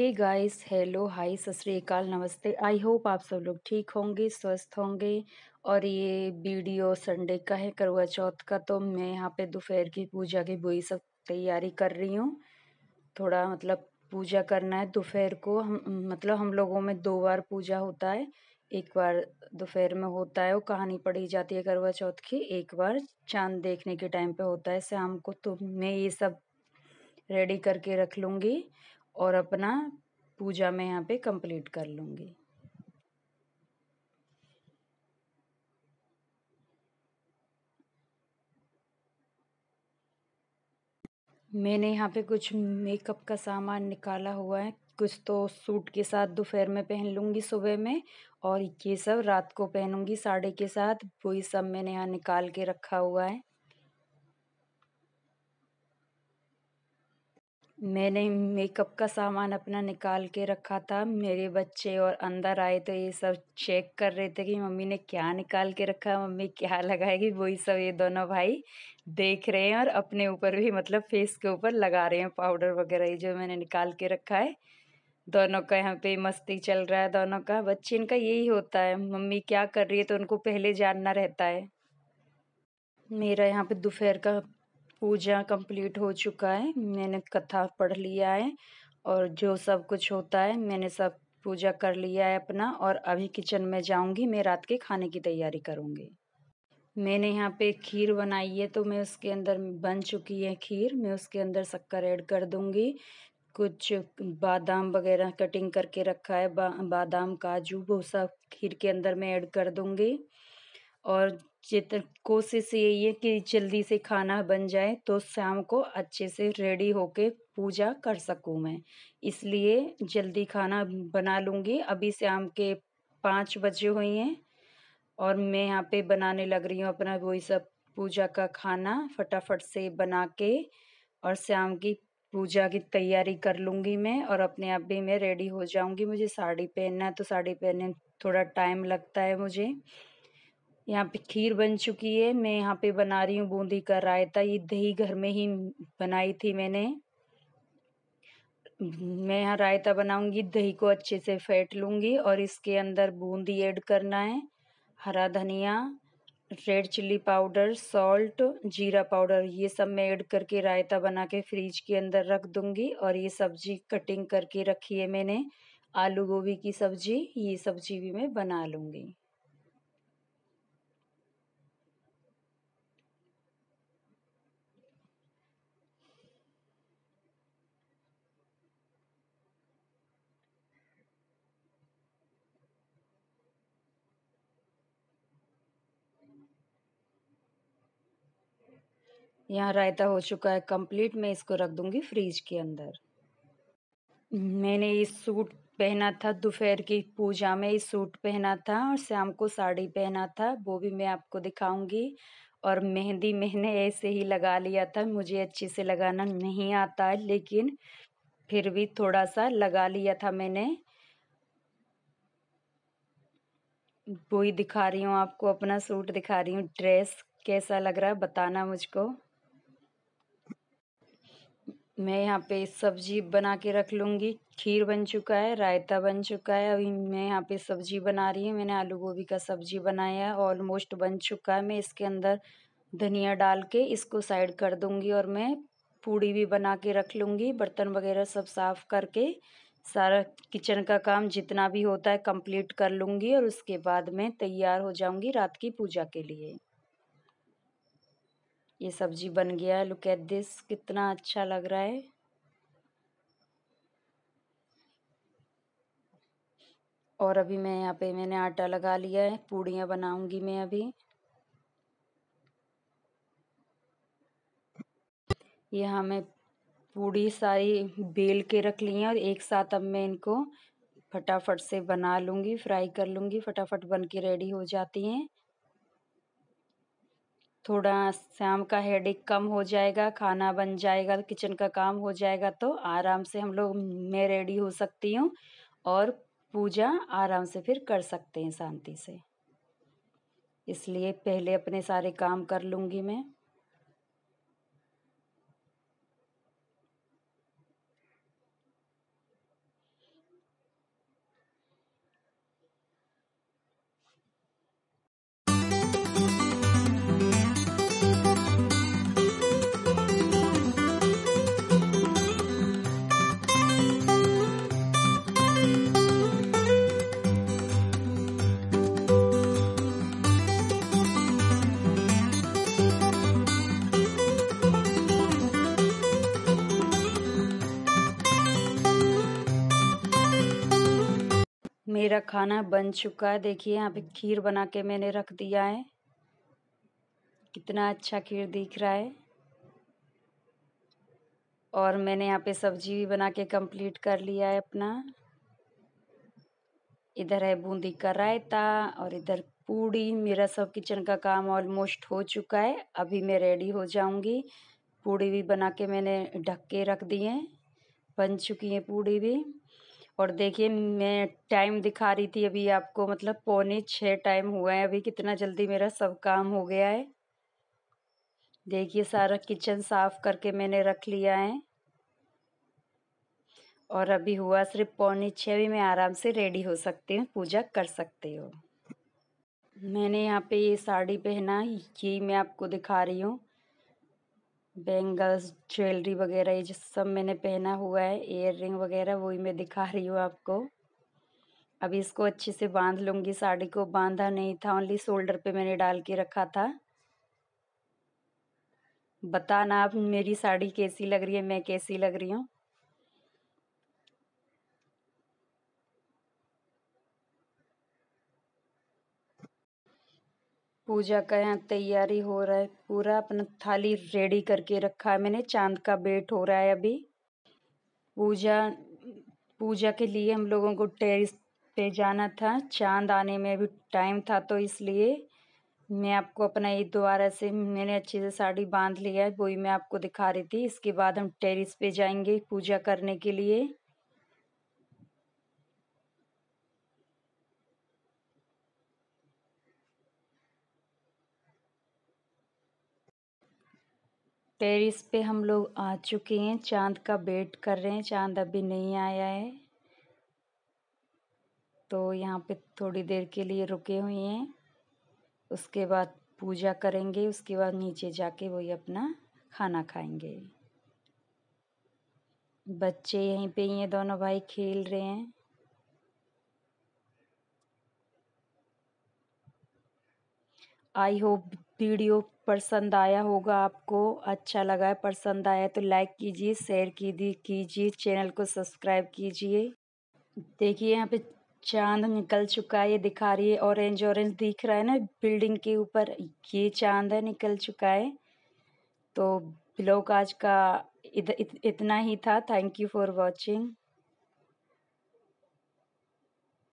hey guys hello hi सत श्रीकाल नमस्ते आई होप आप सब लोग ठीक होंगे स्वस्थ होंगे और ये वीडियो संडे का है करवा चौथ का तो मैं यहाँ पे दोपहर की पूजा की बुरी सब तैयारी कर रही हूँ थोड़ा मतलब पूजा करना है दोपहर को हम मतलब हम लोगों में दो बार पूजा होता है एक बार दोपहर में होता है वो कहानी पढ़ी जाती है करवा चौथ की एक बार चांद देखने के टाइम पर होता है शाम को तो मैं ये सब रेडी करके रख लूँगी और अपना पूजा मैं यहाँ पे कंप्लीट कर लूँगी मैंने यहाँ पे कुछ मेकअप का सामान निकाला हुआ है कुछ तो सूट के साथ दोपहर में पहन लूँगी सुबह में और ये सब रात को पहनूँगी साड़ी के साथ वही सब मैंने यहाँ निकाल के रखा हुआ है मैंने मेकअप का सामान अपना निकाल के रखा था मेरे बच्चे और अंदर आए तो ये सब चेक कर रहे थे कि मम्मी ने क्या निकाल के रखा है मम्मी क्या लगाएगी वही सब ये दोनों भाई देख रहे हैं और अपने ऊपर भी मतलब फेस के ऊपर लगा रहे हैं पाउडर वगैरह ये जो मैंने निकाल के रखा है दोनों का यहाँ पे मस्ती चल रहा है दोनों का बच्चे इनका यही होता है मम्मी क्या कर रही है तो उनको पहले जानना रहता है मेरा यहाँ पे दोपहर का पूजा कंप्लीट हो चुका है मैंने कथा पढ़ लिया है और जो सब कुछ होता है मैंने सब पूजा कर लिया है अपना और अभी किचन में जाऊंगी मैं रात के खाने की तैयारी करूंगी मैंने यहाँ पे खीर बनाई है तो मैं उसके अंदर बन चुकी है खीर मैं उसके अंदर शक्कर ऐड कर दूंगी कुछ बादाम वगैरह कटिंग करके रखा है बा, बादाम काजू वो सब खीर के अंदर मैं ऐड कर दूंगी और चित्र कोशिश यही है कि जल्दी से खाना बन जाए तो शाम को अच्छे से रेडी होके पूजा कर सकूँ मैं इसलिए जल्दी खाना बना लूँगी अभी शाम के पाँच बजे हुई हैं और मैं यहाँ पे बनाने लग रही हूँ अपना वही सब पूजा का खाना फटाफट से बना के और शाम की पूजा की तैयारी कर लूँगी मैं और अपने आप भी मैं रेडी हो जाऊँगी मुझे साड़ी पहनना है तो साड़ी पहनने थोड़ा टाइम लगता है मुझे यहाँ पे खीर बन चुकी है मैं यहाँ पे बना रही हूँ बूंदी का रायता ये दही घर में ही बनाई थी मैंने मैं यहाँ रायता बनाऊंगी दही को अच्छे से फेंट लूँगी और इसके अंदर बूंदी ऐड करना है हरा धनिया रेड चिल्ली पाउडर सॉल्ट जीरा पाउडर ये सब मैं ऐड करके रायता बना के फ्रिज के अंदर रख दूँगी और ये सब्जी कटिंग करके रखी है मैंने आलू गोभी की सब्जी ये सब्जी भी मैं बना लूँगी यहाँ रायता हो चुका है कंप्लीट मैं इसको रख दूँगी फ्रीज के अंदर मैंने ये सूट पहना था दोपहर की पूजा में ये सूट पहना था और शाम को साड़ी पहना था वो भी मैं आपको दिखाऊंगी और मेहंदी मैंने ऐसे ही लगा लिया था मुझे अच्छे से लगाना नहीं आता है लेकिन फिर भी थोड़ा सा लगा लिया था मैंने वो ही दिखा रही हूँ आपको अपना सूट दिखा रही हूँ ड्रेस कैसा लग रहा है बताना मुझको मैं यहाँ पे सब्जी बना के रख लूँगी खीर बन चुका है रायता बन चुका है अभी मैं यहाँ पे सब्जी बना रही हूँ मैंने आलू गोभी का सब्जी बनाया है ऑलमोस्ट बन चुका है मैं इसके अंदर धनिया डाल के इसको साइड कर दूँगी और मैं पूड़ी भी बना के रख लूँगी बर्तन वगैरह सब साफ़ करके सारा किचन का काम जितना भी होता है कंप्लीट कर लूँगी और उसके बाद मैं तैयार हो जाऊँगी रात की पूजा के लिए ये सब्जी बन गया है लुक एट दिस कितना अच्छा लग रहा है और अभी मैं यहाँ पे मैंने आटा लगा लिया है पूड़ियाँ बनाऊंगी मैं अभी यहाँ मैं पूड़ी सारी बेल के रख ली हैं और एक साथ अब मैं इनको फटाफट से बना लूँगी फ्राई कर लूँगी फटाफट बन के रेडी हो जाती हैं थोड़ा शाम का हेडेक कम हो जाएगा खाना बन जाएगा किचन का काम हो जाएगा तो आराम से हम लोग मैं रेडी हो सकती हूँ और पूजा आराम से फिर कर सकते हैं शांति से इसलिए पहले अपने सारे काम कर लूँगी मैं मेरा खाना बन चुका है देखिए यहाँ पे खीर बना के मैंने रख दिया है कितना अच्छा खीर दिख रहा है और मैंने यहाँ पे सब्जी भी बना के कंप्लीट कर लिया है अपना इधर है बूंदी का रायता और इधर पूड़ी मेरा सब किचन का काम ऑलमोस्ट हो चुका है अभी मैं रेडी हो जाऊंगी पूड़ी भी बना के मैंने ढक के रख दिए बन चुकी है पूड़ी भी और देखिए मैं टाइम दिखा रही थी अभी आपको मतलब पौने छः टाइम हुआ है अभी कितना जल्दी मेरा सब काम हो गया है देखिए सारा किचन साफ़ करके मैंने रख लिया है और अभी हुआ सिर्फ पौने छः भी मैं आराम से रेडी हो सकती हूँ पूजा कर सकती हूँ मैंने यहाँ पे ये साड़ी पहना ही मैं आपको दिखा रही हूँ बेंगल्स ज्वेलरी वगैरह ये जिस सब मैंने पहना हुआ है इयर रिंग वगैरह वही मैं दिखा रही हूँ आपको अभी इसको अच्छे से बांध लूँगी साड़ी को बांधा नहीं था ओनली शोल्डर पे मैंने डाल के रखा था बताना आप मेरी साड़ी कैसी लग रही है मैं कैसी लग रही हूँ पूजा का यहाँ तैयारी हो रहा है पूरा अपना थाली रेडी करके रखा है मैंने चांद का बेट हो रहा है अभी पूजा पूजा के लिए हम लोगों को टेरिस पे जाना था चांद आने में भी टाइम था तो इसलिए मैं आपको अपना ईद दोबारा से मैंने अच्छे से साड़ी बांध लिया है वही मैं आपको दिखा रही थी इसके बाद हम टेरिस पे जाएंगे पूजा करने के लिए टेरिस पे हम लोग आ चुके हैं चांद का वेट कर रहे हैं चांद अभी नहीं आया है तो यहाँ पे थोड़ी देर के लिए रुके हुए हैं उसके बाद पूजा करेंगे उसके बाद नीचे जाके वही अपना खाना खाएंगे बच्चे यहीं पे हैं दोनों भाई खेल रहे हैं आई होप वीडियो पसंद आया होगा आपको अच्छा लगा है पसंद आया तो लाइक कीजिए शेयर कीजिए कीजिए चैनल को सब्सक्राइब कीजिए देखिए यहाँ पे चांद निकल चुका है ये दिखा रही है ऑरेंज ऑरेंज दिख रहा है ना बिल्डिंग के ऊपर ये चांद है निकल चुका है तो ब्लॉग आज का इत, इत, इतना ही था थैंक यू फॉर वॉचिंग